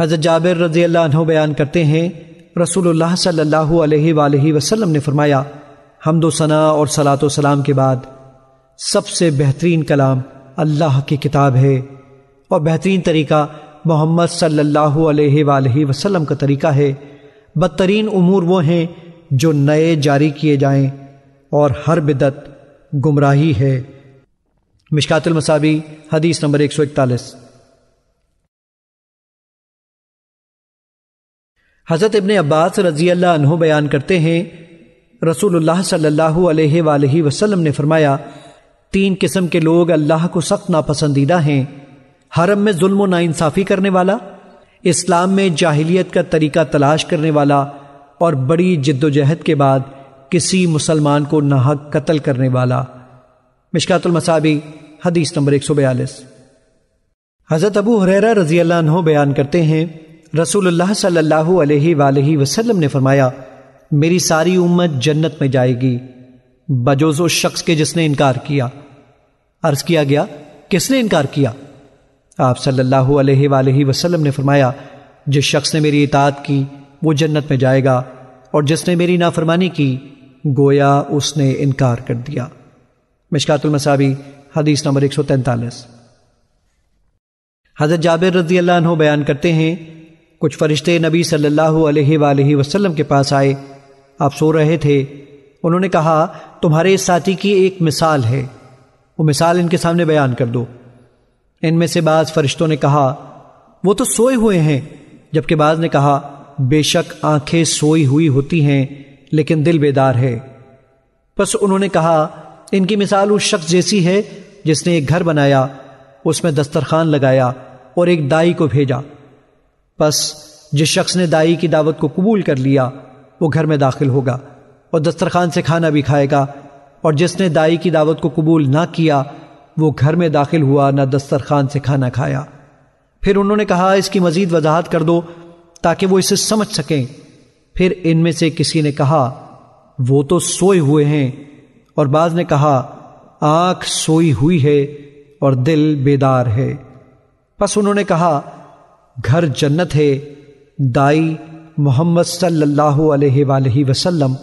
हज़रत जाबिर रजी अल्लाह बयान करते हैं रसूलुल्लाह सल्लल्लाहु अलैहि वसल्लम ने फरमाया हमदोसना सना और सलात सलाम के बाद सबसे बेहतरीन कलाम अल्लाह की किताब है और बेहतरीन तरीका मोहम्मद सल्लल्लाहु अलैहि वसल्लम का तरीका है बदतरीन उमूर वो हैं जो नए जारी किए जाएं और हर बिदत गुमराही है मिशकातुल मसाबी हदीस नंबर एक सौ इकतालीस हज़रत इबन अब्बास रजी अल्लाह बयान करते हैं रसूलुल्लाह सल्लल्लाहु अलैहि वसल्लम ने फरमाया तीन किस्म के लोग अल्लाह को सख्त नापसंदीदा हैं हरम में जुल्म नाइंसाफ़ी करने वाला इस्लाम में जाहिलियत का तरीका तलाश करने वाला और बड़ी जिद्दोजहद के बाद किसी मुसलमान को नाहक कत्ल करने वाला मिशकातुलमसाबी हदीस नंबर एक सौ बयालीस हज़रत अबू हुररा रजी अल्लाह बयान करते हैं रसूलुल्लाह सल्लल्लाहु अलैहि वालैहि वसल्लम ने फरमाया मेरी सारी उम्मत जन्नत में जाएगी बजोज उस शख्स के जिसने इनकार किया अर्ज किया गया किसने इनकार किया आप सल्लल्लाहु अलैहि वालैहि वसल्लम ने फरमाया जिस शख्स ने मेरी इतात की वो जन्नत में जाएगा और जिसने मेरी नाफरमानी की गोया उसने इनकार कर दिया मिशकातुल मसाबी हदीस नंबर एक सौ तैंतालीस हजरत जाबिर रजी अल्लाह बयान करते हैं कुछ फरिश्ते नबी सल्लल्लाहु अलैहि वसल्लम के पास आए आप सो रहे थे उन्होंने कहा तुम्हारे इस साथी की एक मिसाल है वो मिसाल इनके सामने बयान कर दो इनमें से बाज फरिश्तों ने कहा वो तो सोए हुए हैं जबकि बाज ने कहा बेशक आंखें सोई हुई होती हैं लेकिन दिल बेदार है बस उन्होंने कहा इनकी मिसाल उस शख्स जैसी है जिसने एक घर बनाया उसमें दस्तरखान लगाया और एक दाई को भेजा बस जिस शख्स ने दाई की दावत को कबूल कर लिया वो घर में दाखिल होगा और दस्तरखान से खाना भी खाएगा और जिसने दाई की दावत को कबूल ना किया वो घर में दाखिल हुआ ना दस्तरखान से खाना खाया फिर उन्होंने कहा इसकी मजीद वजाहत कर दो ताकि वो इसे समझ सकें फिर इनमें से किसी ने कहा वो तो सोए हुए हैं और बाद ने कहा आंख सोई हुई है और दिल बेदार है बस उन्होंने कहा घर जन्नत है दाई मोहम्मद सल्लल्लाहु अलैहि वसल्लम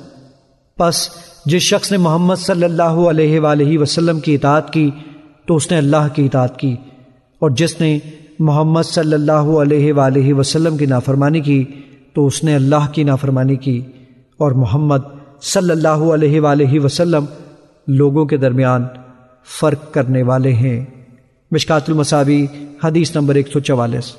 बस जिस शख्स ने मोहम्मद सल्लल्लाहु अलैहि वसल्लम की इतात की तो उसने अल्लाह की इतात की और जिसने मोहम्मद सल्लल्लाहु अलैहि वसल्लम की नाफरमानी की तो उसने अल्लाह की नाफरमानी की और मोहम्मद सल्लल्लाहु अलैहि वसल्लम लोगों के दरमियान फ़र्क करने वाले हैं मिशकातुल मसावी हदीस नंबर एक सौ चवालीस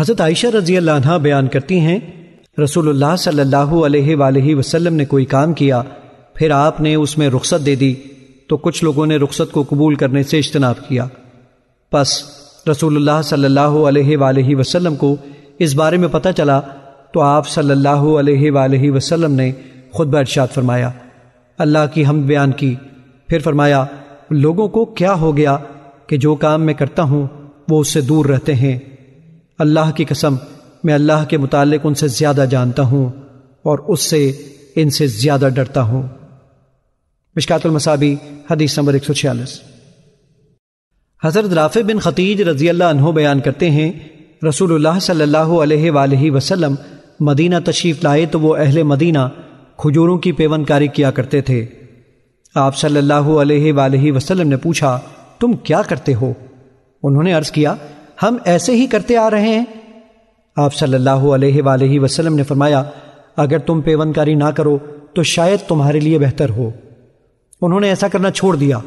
हज़रत आयशा रजी अल्लाह बयान करती हैं रसूलुल्लाह सल्लल्लाहु अलैहि वसल्लम ने कोई काम किया फिर आपने उसमें रुख्सत दे दी तो कुछ लोगों ने रुख्सत को कबूल करने से इज्तनाब किया बस रसूलुल्लाह सल्लल्लाहु अलैहि वसल्लम को इस बारे में पता चला तो आप सल्लल्लाहु अलैहि वसल्लम ने खुद इरशाद फरमाया अल्लाह की हम बयान की फिर फरमाया लोगों को क्या हो गया कि जो काम मैं करता हूँ वो उससे दूर रहते हैं अल्लाह की कसम मैं अल्लाह के मुतालिक उनसे ज़्यादा जानता हूं और उससे इनसे ज़्यादा डरता हूँ मिशकातुलमसाबी हदीस नंबर एक सौ छियालीस हज़रत राफे बिन खतीज रजी अल्लाह बयान करते हैं रसूलुल्लाह सल्लल्लाहु अलैहि वसल्लम मदीना तशरीफ़ लाए तो वो अहले मदीना खजूरों की पेवनकारी किया करते थे आप सल्लल्लाहु अलैहि वसल्लम ने पूछा तुम क्या करते हो उन्होंने अर्ज़ किया हम ऐसे ही करते आ रहे हैं आप सल्लल्लाहु अलैहि वसल्लम ने फरमाया अगर तुम पेवनकारी ना करो तो शायद तुम्हारे लिए बेहतर हो उन्होंने ऐसा करना छोड़ दिया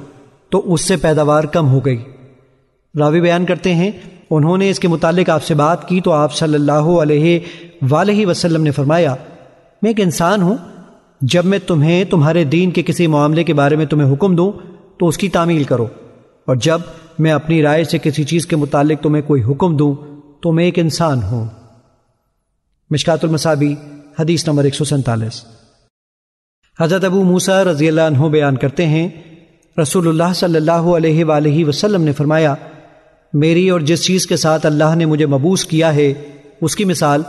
तो उससे पैदावार कम हो गई रावी बयान करते हैं उन्होंने इसके मुतालिक आपसे बात की तो आप सल्लल्लाहु अलैहि वसल्लम ने फरमाया मैं एक इंसान हूँ जब मैं तुम्हें तुम्हारे दीन के किसी मामले के बारे में तुम्हें हुक्म दूँ तो उसकी तामील करो और जब मैं अपनी राय से किसी चीज के मुतालिक तुम्हें कोई हुक्म दूं तो मैं एक इंसान हूं मिशकातुल मसाबी हदीस नंबर एक सौ सैंतालीस हजरत अबू मूसा रजी अल्लाह बयान करते हैं रसूलुल्लाह सल्लल्लाहु अलैहि वसल्लम ने फरमाया मेरी और जिस चीज़ के साथ अल्लाह ने मुझे मबूस किया है उसकी मिसाल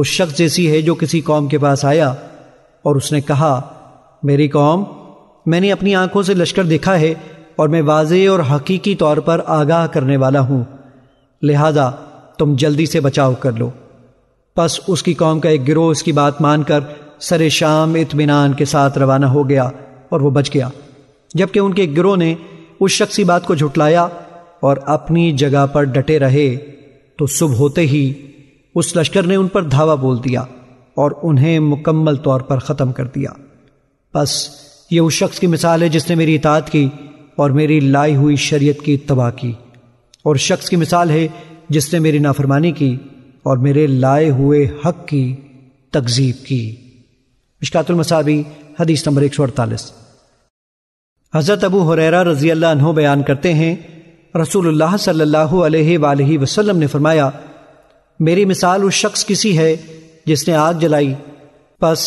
उस शख्स जैसी है जो किसी कौम के पास आया और उसने कहा मेरी कौम मैंने अपनी आंखों से लश्कर देखा है और मैं वाज और हकीकी तौर पर आगाह करने वाला हूँ लिहाजा तुम जल्दी से बचाव कर लो बस उसकी कौम का एक गिरोह उसकी बात मानकर सरे शाम इतमान के साथ रवाना हो गया और वो बच गया जबकि उनके एक गिरोह ने उस शख्स की बात को झुटलाया और अपनी जगह पर डटे रहे तो सुबह होते ही उस लश्कर ने उन पर धावा बोल दिया और उन्हें मुकम्मल तौर पर ख़त्म कर दिया बस ये उस शख्स की मिसाल है जिसने मेरी इतात की और मेरी लाई हुई शरीयत की तबाह की और शख्स की मिसाल है जिसने मेरी नाफरमानी की और मेरे लाए हुए हक की तकजीब की मिशकातुलमसाबी हदीस नंबर एक सौ अड़तालीस हज़रत अबू हुरैरा रजी अल्लाह बयान करते हैं रसूलुल्लाह सल्लल्लाहु अलैहि वसल्लम ने फरमाया मेरी मिसाल उस शख्स की सी है जिसने आग जलाई बस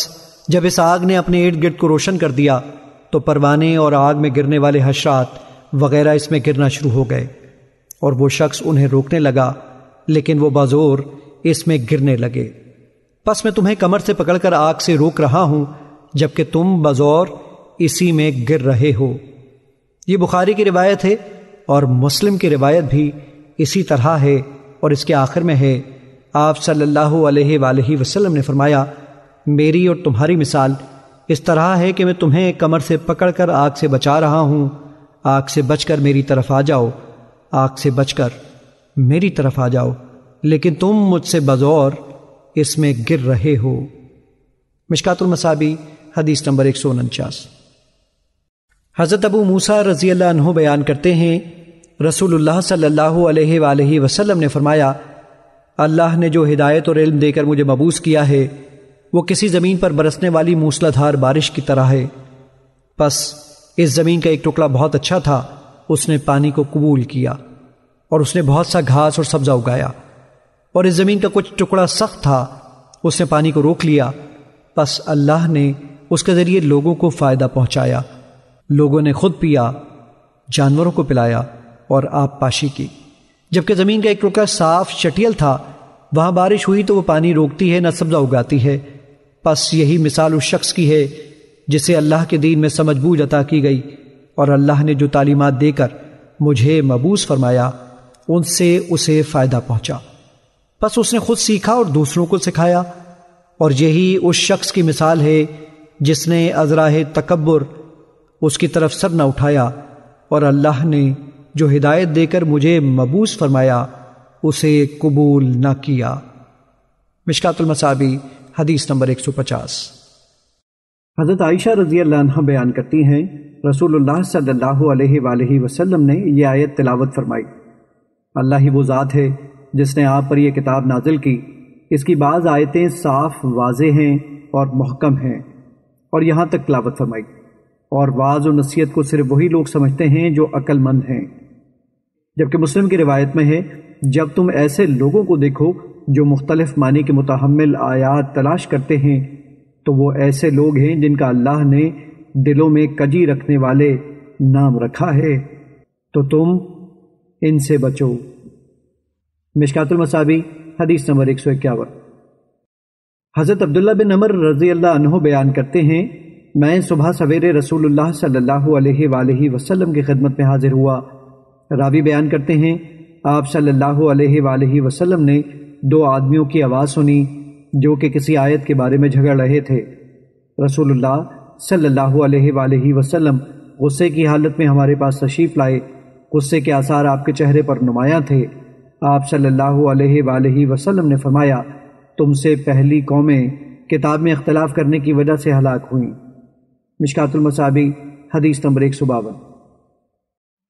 जब इस आग ने अपने इर्द गिर्द को रोशन कर दिया तो परवाने और आग में गिरने वाले हशरात वगैरह इसमें गिरना शुरू हो गए और वो शख्स उन्हें रोकने लगा लेकिन वो बाजोर इसमें गिरने लगे बस मैं तुम्हें कमर से पकड़कर आग से रोक रहा हूं जबकि तुम बाजोर इसी में गिर रहे हो ये बुखारी की रिवायत है और मुस्लिम की रिवायत भी इसी तरह है और इसके आखिर में है आप सल्लल्लाहु अलैहि वसल्लम ने फरमाया मेरी और तुम्हारी मिसाल इस तरह है कि मैं तुम्हें कमर से पकड़कर आग से बचा रहा हूं आग से बचकर मेरी तरफ आ जाओ आग से बचकर मेरी तरफ आ जाओ लेकिन तुम मुझसे बजौर इसमें गिर रहे हो मसाबी हदीस नंबर एक सौ उनचास हज़रत अबू मूसा रजी अल्लाह बयान करते हैं रसूलुल्लाह सल्लल्लाहु अलैहि वसल्लम ने फरमाया अल्लाह ने जो हिदायत और इल्म देकर मुझे मबूस किया है वो किसी ज़मीन पर बरसने वाली मूसलाधार बारिश की तरह है बस इस ज़मीन का एक टुकड़ा बहुत अच्छा था उसने पानी को कबूल किया और उसने बहुत सा घास और सब्जा उगाया और इस ज़मीन का कुछ टुकड़ा सख्त था उसने पानी को रोक लिया बस अल्लाह ने उसके ज़रिए लोगों को फ़ायदा पहुंचाया लोगों ने खुद पिया जानवरों को पिलाया और आप पाशी की जबकि ज़मीन का एक टुकड़ा साफ चटियल था वहाँ बारिश हुई तो वह पानी रोकती है न सब्जा उगाती है बस यही मिसाल उस शख्स की है जिसे अल्लाह के दीन में समझ बूझ अता की गई और अल्लाह ने जो तालीमत देकर मुझे मबूस फरमाया उनसे उसे फ़ायदा पहुंचा बस उसने खुद सीखा और दूसरों को सिखाया और यही उस शख्स की मिसाल है जिसने अजराह तकबर उसकी तरफ सर न उठाया और अल्लाह ने जो हिदायत देकर मुझे मबूस फरमाया उसे कबूल न किया मिशकातुल हदीस नंबर 150 हज़रत आयशा रजी अल्लाह बयान करती हैं रसूलुल्लाह सल्लल्लाहु वसल्लम ने यह आयत तिलावत फरमाई अल्लाह ही वो ज़ात है जिसने आप पर यह किताब नाजिल की इसकी बाज़ आयतें साफ वाज हैं और महकम हैं और यहाँ तक तिलावत फरमाई और वाज और नसीहत को सिर्फ वही लोग समझते हैं जो अक्लमंद हैं जबकि मुस्लिम की रिवायत में है जब तुम ऐसे लोगों को देखो जो मुख्तलफ मानी के मुतहमल आयात तलाश करते हैं तो वो ऐसे लोग हैं जिनका अल्लाह ने दिलों में कजी रखने वाले नाम रखा है तो तुम इनसे बचो मिशकातुलमसाबी हदीस नंबर एक सौ इक्यावन हज़रत अब्दुल्ला बिन अमर रजी अल्लाह बयान करते हैं मैं सुबह सवेरे रसूलुल्लाह सल्लल्लाहु अलैहि वसल्लम की खिदमत में हाजिर हुआ रावी बयान करते हैं आप सल्लल्लाहु अलैहि वसल्लम ने दो आदमियों की आवाज़ सुनी जो कि किसी आयत के बारे में झगड़ रहे थे रसूलुल्लाह सल्लल्लाहु अलैहि वसल्लम गुस्से की हालत में हमारे पास तशरीफ़ लाए गुस्से के आसार आपके चेहरे पर नुमाया थे आप सल्लल्लाहु अलैहि वसल्लम ने फरमाया तुमसे पहली कौमें किताब में इख्तलाफ करने की वजह से हलाक हुई मसाबी हदीस नंबर एक सौ बावन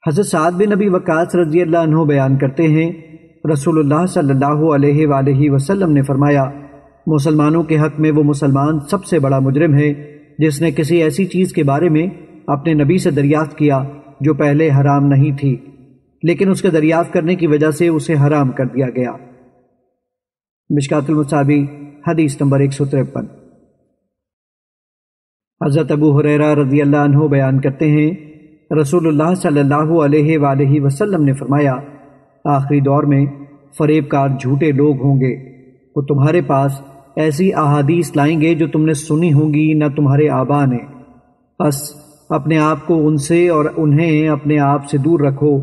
हज़रत साद बिन नबी वक़ास रजी अल्लाह बयान करते हैं रसूलुल्लाह सल्लल्लाहु अलैहि वसल्लम ने फरमाया मुसलमानों के हक में वो मुसलमान सबसे बड़ा मुजरिम है जिसने किसी ऐसी चीज़ के बारे में अपने नबी से दरियाफ्त किया जो पहले हराम नहीं थी लेकिन उसके दरियाफ्त करने की वजह से उसे हराम कर दिया गया मुसाबी हदीस नंबर एक सौ तिरपन हज़रत अबू हुररा रजी अल्लाह बयान करते हैं रसूलुल्लाह सल्लल्लाहु अलैहि वसल्लम ने फरमाया आखिरी दौर में फरेबकार झूठे लोग होंगे वो तुम्हारे पास ऐसी अहादीस लाएंगे जो तुमने सुनी होंगी ना तुम्हारे आबा ने बस अपने आप को उनसे और उन्हें अपने आप से दूर रखो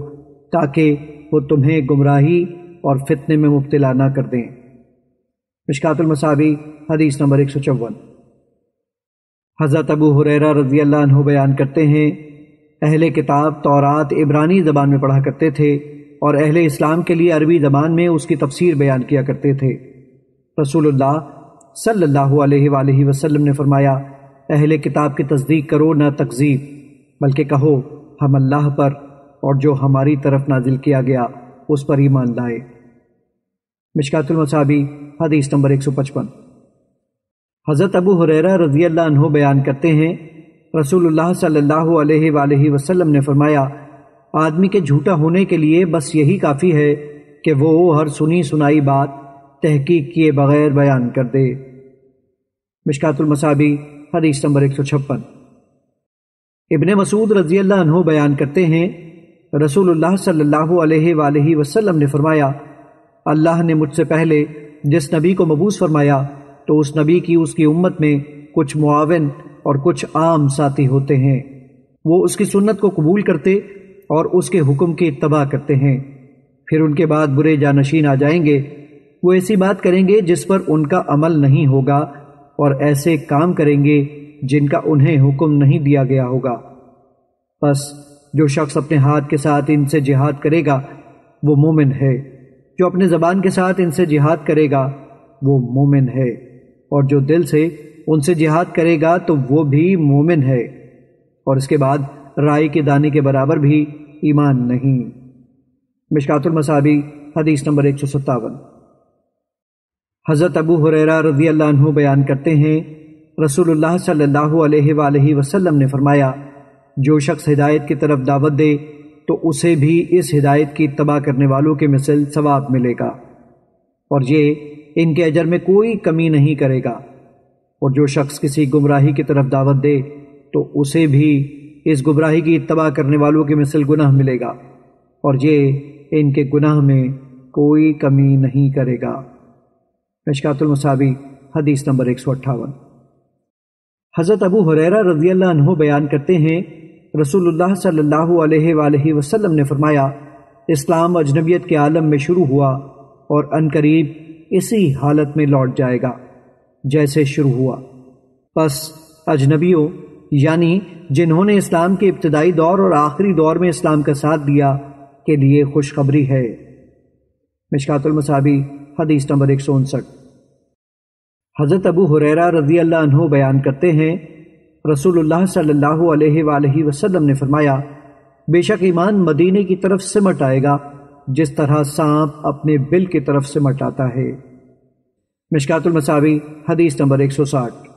ताकि वो तुम्हें गुमराही और फितने में मुब्तला ना कर दें मसावी हदीस नंबर एक सौ चौवन हज़रत अबू हुररा रजी अल्लाह बयान करते हैं अहले किताब तौरात इब्रानी ज़बान में पढ़ा करते थे और अहले इस्लाम के लिए अरबी ज़बान में उसकी तफसीर बयान किया करते थे रसूलुल्लाह सल्लल्लाहु अलैहि वसल्लम ने फरमाया अहले किताब की तस्दीक करो न तकजीब बल्कि कहो हम अल्लाह पर और जो हमारी तरफ नाजिल किया गया उस पर ईमान लाए मिशकातुलमसाबी हदीस नंबर 155 हज़रत अबू हुररा रजी अल्लाह बयान करते हैं रसूलुल्लाह सल्लल्लाहु अलैहि वसल्लम ने फरमाया आदमी के झूठा होने के लिए बस यही काफ़ी है कि वो हर सुनी सुनाई बात तहकीक किए बगैर बयान कर दे मिशकातुलमसाबी हदीस नंबर एक सौ छप्पन इबन मसूद रजी अल्लाह बयान करते हैं रसूलुल्लाह सल्लल्लाहु अलैहि वसल्लम ने फरमाया अल्लाह ने मुझसे पहले जिस नबी को मबूस फरमाया तो उस नबी की उसकी उम्मत में कुछ मुआवन और कुछ आम साथी होते हैं वो उसकी सुन्नत को कबूल करते और उसके हुक्म की इतबा करते हैं फिर उनके बाद बुरे जानशीन आ जाएंगे वो ऐसी बात करेंगे जिस पर उनका अमल नहीं होगा और ऐसे काम करेंगे जिनका उन्हें हुक्म नहीं दिया गया होगा बस जो शख्स अपने हाथ के साथ इनसे जिहाद करेगा वो मोमिन है जो अपने ज़बान के साथ इनसे जिहाद करेगा वो मोमिन है और जो दिल से उनसे जिहाद करेगा तो वो भी मोमिन है और इसके बाद राय के दाने के बराबर भी ईमान नहीं मिशकातुल मसाबी हदीस नंबर एक सौ सत्तावन हज़रत अबू हुरैरा रजी अल्लाह बयान करते हैं रसूलुल्लाह सल्लल्लाहु अलैहि वसल्लम ने फरमाया जो शख्स हिदायत की तरफ दावत दे तो उसे भी इस हिदायत की तबाह करने वालों के मिसल सवाब मिलेगा और ये इनके अजर में कोई कमी नहीं करेगा और जो शख्स किसी गुमराही की तरफ दावत दे तो उसे भी इस गुमराही की इतबा करने वालों के मिसल गुनाह मिलेगा और ये इनके गुनाह में कोई कमी नहीं करेगा मशातुलमसाबी हदीस नंबर एक सौ अट्ठावन हज़रत अबू हुरैरा रजी अल्लाह बयान करते हैं रसूलुल्लाह सल्लल्लाहु अलैहि वसल्लम ने फरमाया इस्लाम अजनबियत के आलम में शुरू हुआ और अनकरीब इसी हालत में लौट जाएगा जैसे शुरू हुआ बस अजनबियों यानी जिन्होंने इस्लाम के इब्तदाई दौर और आखिरी दौर में इस्लाम का साथ दिया के लिए खुशखबरी है मसाबी हदीस नंबर एक सौ उनसठ हज़रत अबू हुरैरा रजी अल्लाह बयान करते हैं रसूलुल्लाह सल्लल्लाहु अलैहि वसल्लम ने फरमाया बेशक ईमान मदीने की तरफ सिमट आएगा जिस तरह सांप अपने बिल की तरफ सिमट आता है मिशकातुलमसावी हदीस नंबर एक सौ साठ